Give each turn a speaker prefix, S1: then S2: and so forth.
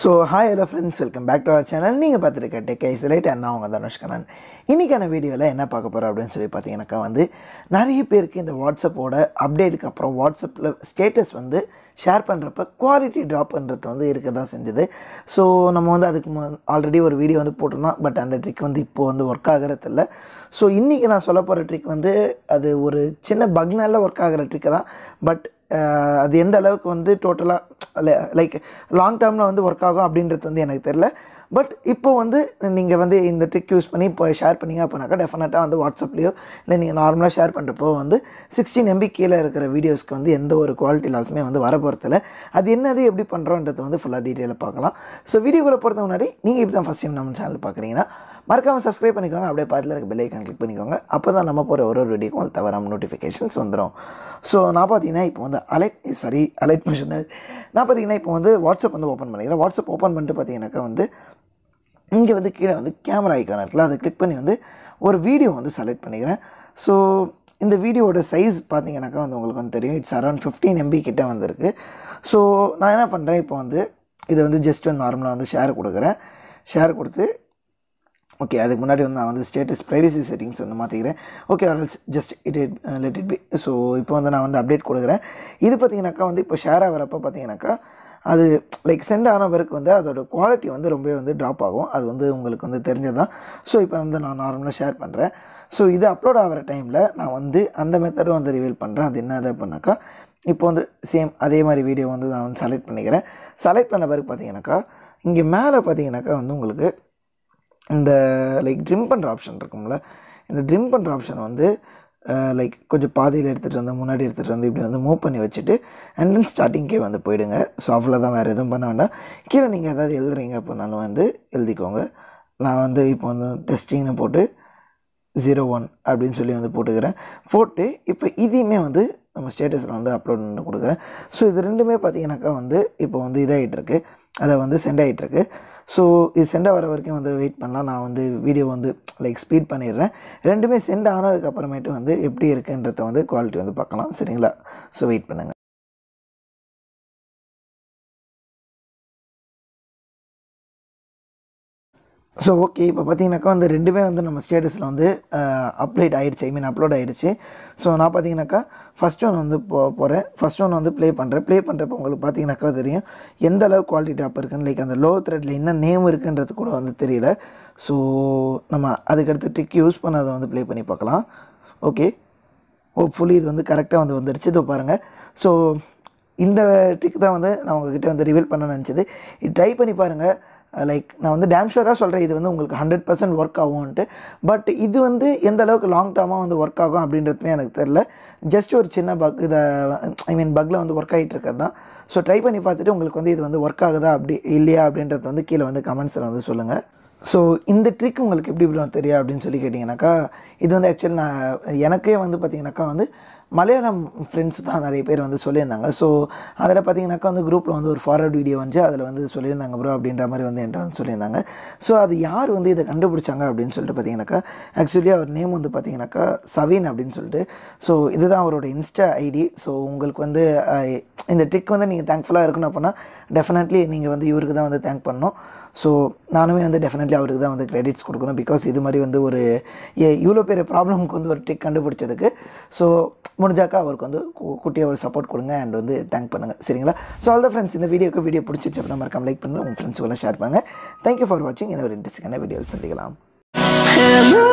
S1: so hi hello friends welcome back to our channel நீங்கள் பார்த்துருக்க tech ice light அண்ணா அவங்க தனுஷ்கணன் இன்றைக்கான வீடியோவில் என்ன பார்க்க போகிறோம் அப்படின்னு சொல்லி பார்த்தீங்கன்னாக்கா வந்து நிறைய பேருக்கு இந்த வாட்ஸ்அப்போட அப்டேட்டுக்கு அப்புறம் வாட்ஸ்அப்பில் ஸ்டேட்டஸ் வந்து ஷேர் பண்ணுறப்ப குவாலிட்டி ட்ராப்ன்றது வந்து இருக்க தான் செஞ்சது ஸோ நம்ம வந்து அதுக்கு ஆல்ரெடி ஒரு வீடியோ வந்து போட்டிருந்தோம் பட் அந்த ட்ரிக் வந்து இப்போது வந்து ஒர்க் ஆகிறதில்ல ஸோ இன்றைக்கி நான் சொல்ல போகிற ட்ரிக் வந்து அது ஒரு சின்ன பக்னால ஒர்க் ஆகிற ட்ரிக்கு தான் பட் அது எந்த அளவுக்கு வந்து டோட்டலாக லைக் லாங் டேர்மில் வந்து ஒர்க் ஆகும் அப்படின்றது வந்து எனக்கு தெரில பட் இப்போ வந்து நீங்கள் வந்து இந்த ட்ரிக் யூஸ் பண்ணி இப்போ ஷேர் பண்ணிங்க அப்படின்னாக்கா டெஃபினட்டாக வந்து வாட்ஸ்அப்லேயோ இல்லை நீங்கள் நார்மலாக ஷேர் பண்ணுறப்போ வந்து சிக்ஸ்டீன் எம்பி கீழே இருக்கிற வீடியோஸ்க்கு வந்து எந்த ஒரு குவாலிட்டி லாஸுமே வந்து வர போகிறதில்ல அது என்னது எப்படி பண்ணுறோன்றது வந்து ஃபுல்லாக டீட்டெயிலாக பார்க்கலாம் ஸோ வீடியோக்குள்ளே பொறுத்த முன்னாடி நீங்கள் இப்போ தான் ஃபஸ்ட் டைம் நம்ம சேனல் பார்க்குறீங்கன்னா மறக்காமல் சப்ஸ்கிரைப் பண்ணிக்கோங்க அப்படியே பக்கத்தில் இருக்க பெல்லைக்கான் கிளிக் பண்ணிக்கோங்க அப்போ தான் நம்ம போகிற ஒரு ஒரு வீடியோக்கும் அது தவறாமல் நோட்டிஃபிகேஷன்ஸ் வந்துடும் ஸோ நான் பார்த்தீங்கன்னா இப்போ வந்து அலைட் சாரி அலைட் மிஷின் நான் பார்த்தீங்கன்னா இப்போ வந்து வாட்ஸ்அப் வந்து ஓப்பன் பண்ணிக்கிறேன் வாட்ஸ்அப் ஓப்பன் பண்ணிட்டு பார்த்தீங்கன்னாக்கா வந்து இங்கே வந்து கீழே வந்து கேமரா ஐக்கான இருக்குல்ல அதை கிளிக் பண்ணி வந்து ஒரு வீடியோ வந்து செலக்ட் பண்ணிக்கிறேன் ஸோ இந்த வீடியோட சைஸ் பார்த்தீங்கன்னாக்கா வந்து உங்களுக்கு வந்து தெரியும் இட்ஸ் அரௌண்ட் ஃபிஃப்டீன் எம்பி கிட்டே வந்திருக்கு ஸோ நான் என்ன பண்ணுறேன் இப்போ வந்து இதை வந்து ஜஸ்ட் வந்து நார்மலாக வந்து ஷேர் கொடுக்குறேன் ஷேர் கொடுத்து ஓகே அதுக்கு முன்னாடி வந்து நான் வந்து ஸ்டேட்டஸ் ப்ரைவசி செட்டிங்ஸ் வந்து மாற்றிக்கிறேன் ஓகே ஆர்எல்ஸ் just it it let it be so இப்போ வந்து நான் வந்து அப்டேட் கொடுக்குறேன் இது பார்த்தீங்கன்னாக்கா வந்து இப்போ ஷேர் ஆகிறப்ப பார்த்தீங்கன்னாக்கா அது லைக் சென்ட் ஆன பிறகு வந்து அதோடய குவாலிட்டி வந்து ரொம்பவே வந்து ட்ராப் ஆகும் அது வந்து உங்களுக்கு வந்து தெரிஞ்சது தான் ஸோ இப்போ வந்து நான் நார்மலாக ஷேர் பண்ணுறேன் ஸோ இது அப்லோட் ஆகிற டைமில் நான் வந்து அந்த மெத்தடும் வந்து ரிவீல் பண்ணுறேன் அது என்ன இதை பண்ணாக்கா இப்போ வந்து சேம் அதே மாதிரி வீடியோ வந்து நான் வந்து செலக்ட் பண்ணிக்கிறேன் செலக்ட் பண்ண பிறகு பார்த்தீங்கன்னாக்கா இங்கே மேலே பார்த்தீங்கன்னாக்கா வந்து உங்களுக்கு இந்த லைக் ட்ரிம் பண்ணுற ஆப்ஷன் இருக்கும்ல இந்த ட்ரிம் பண்ணுற ஆப்ஷன் வந்து லைக் கொஞ்சம் பாதியில் எடுத்துகிட்டு வந்து முன்னாடி எடுத்துகிட்டு வந்து இப்படி வந்து மூவ் பண்ணி வச்சுட்டு அண்ட் தென் ஸ்டார்டிங்கே வந்து போயிடுங்க ஸோ தான் வேறு எதுவும் பண்ண வேண்டாம் கீழே நீங்கள் எதாவது எழுதுறீங்க அப்படின்னாலும் வந்து எழுதிக்கோங்க நான் வந்து இப்போ வந்து டெஸ்டிங்னு போட்டு ஜீரோ ஒன் அப்படின்னு சொல்லி வந்து போட்டுக்கிறேன் போட்டு இப்போ இதையுமே வந்து நம்ம ஸ்டேட்டஸில் வந்து அப்லோட் பண்ணி கொடுக்குறேன் ஸோ இது ரெண்டுமே பார்த்தீங்கன்னாக்கா வந்து இப்போ வந்து இருக்குது அதை வந்து சென்ட் ஆகிட்டுருக்கு ஸோ இது சென்ட் ஆகிற வரைக்கும் வந்து வெயிட் பண்ணலாம் நான் வந்து வீடியோ வந்து லைக் ஸ்பீட் பண்ணிடுறேன் ரெண்டுமே சென்ட் ஆனதுக்கப்புறமேட்டு வந்து எப்படி இருக்குன்றத வந்து குவாலிட்டி வந்து பார்க்கலாம் சரிங்களா ஸோ வெயிட் பண்ணுங்கள் ஸோ ஓகே இப்போ பார்த்தீங்கன்னாக்கா வந்து ரெண்டுமே வந்து நம்ம ஸ்டேட்டஸில் வந்து அப்டேட் ஆகிடுச்சு ஐ மீன் அப்லோட் ஆகிடுச்சு ஸோ நான் பார்த்தீங்கன்னாக்கா ஃபஸ்ட் ஒன் வந்து போ போகிறேன் ஃபஸ்ட் ஒன் வந்து ப்ளே பண்ணுறேன் ப்ளே பண்ணுறப்போ உங்களுக்கு பார்த்தீங்கன்னாக்கா தெரியும் எந்த அளவு குவாலிட்டி டாப் இருக்குன்னு லைக் அந்த லோ த்ரெட்டில் என்ன நேம் இருக்குன்றது கூட வந்து தெரியல ஸோ நம்ம அதுக்கடுத்து டிக் யூஸ் பண்ண அதை வந்து ப்ளே பண்ணி பார்க்கலாம் ஓகே ஹோப்ஃபுல்லி இது வந்து கரெக்டாக வந்து வந்துடுச்சு இதோ பாருங்கள் ஸோ இந்த ட்ரிக் தான் வந்து நான் உங்ககிட்ட வந்து ரிவீல் பண்ண நினச்சது இது ட்ரை பண்ணி பாருங்கள் லைக் uh, நான் வந்து டேம் ஷோராக சொல்கிறேன் இது வந்து உங்களுக்கு ஹண்ட்ரட் பர்சன்ட் ஒர்க் ஆகும்ன்ட்டு பட் இது வந்து எந்த அளவுக்கு லாங் டேர்மாக வந்து ஒர்க் ஆகும் அப்படின்றதுமே எனக்கு தெரில ஜஸ்ட் ஒரு சின்ன பக் இதை ஐ மீன் பக்கில் வந்து ஒர்க் ஆகிட்டு இருக்கிறது தான் ஸோ ட்ரை பண்ணி பார்த்துட்டு உங்களுக்கு வந்து இது வந்து ஒர்க் ஆகுதா அப்படி இல்லையா அப்படின்றது வந்து கீழே வந்து கமெண்ட்ஸில் வந்து சொல்லுங்கள் ஸோ இந்த ட்ரிக் உங்களுக்கு எப்படி இப்படி தெரியும் அப்படின்னு சொல்லி கேட்டிங்கனாக்கா இது வந்து ஆக்சுவலி நான் எனக்கே வந்து பார்த்திங்கனாக்கா வந்து மலையாளம் ஃப்ரெண்ட்ஸ் தான் நிறைய பேர் வந்து சொல்லியிருந்தாங்க ஸோ அதில் பார்த்தீங்கன்னாக்கா வந்து குரூப்பில் வந்து ஒரு ஃபார்வர்ட் வீடியோ வந்து அதில் வந்து சொல்லியிருந்தாங்க ப்ரோ அப்படின்ற மாதிரி வந்து என்கிட்ட வந்து சொல்லியிருந்தாங்க ஸோ அது யார் வந்து இதை கண்டுபிடிச்சாங்க அப்படின்னு சொல்லிட்டு பார்த்தீங்கன்னாக்கா ஆக்சுவலி அவர் நேம் வந்து பார்த்தீங்கன்னாக்கா சவீன் அப்படின்னு சொல்லிட்டு ஸோ இதுதான் அவரோட இன்ஸ்டா ஐடி ஸோ உங்களுக்கு வந்து இந்த ட்ரிக் வந்து நீங்கள் தேங்க்ஃபுல்லாக இருக்கணும் அப்படின்னா டெஃபினெட்லி நீங்கள் வந்து இவருக்கு தான் வந்து தேங்க் பண்ணணும் ஸோ நானுமே வந்து டெஃபினெட்லி அவருக்கு தான் வந்து கிரெடிட்ஸ் கொடுக்கணும் பிகாஸ் இது மாதிரி வந்து ஒரு இவ்வளோ பெரிய ப்ராப்ளமுக்கு வந்து ஒரு ட்ரிக் கண்டுபிடிச்சதுக்கு ஸோ முடிஞ்சாக்கா அவருக்கு வந்து குட்டியாக ஒரு சப்போர்ட் கொடுங்க அண்ட் வந்து தேங்க் பண்ணுங்கள் சரிங்களா ஸோ ஆல் த ஃப்ரெண்ட்ஸ் இந்த வீடியோக்கு வீடியோ பிடிச்சிருச்சு அப்படின்னா மறக்காமல் லைக் பண்ணுங்கள் உங்கள் ஃப்ரெண்ட்ஸுக்கெல்லாம் ஷேர் பண்ணுங்கள் தேங்க்யூ ஃபார் வாட்சிங் இந்த ஒரு இன்ட்ரெஸ்டிங்கான வீடியோவில் சந்திக்கலாம்